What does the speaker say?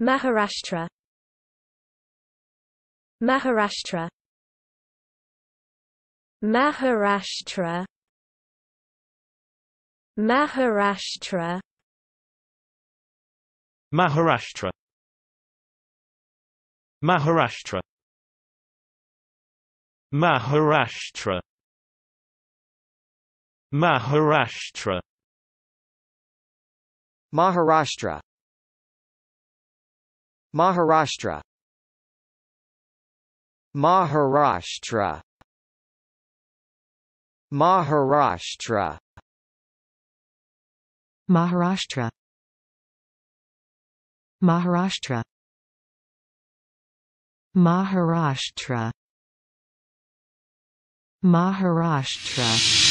Maharashtra Maharashtra Maharashtra Maharashtra Maharashtra Maharashtra Maharashtra Maharashtra Maharashtra Maharashtra Maharashtra Maharashtra Maharashtra Maharashtra Maharashtra Maharashtra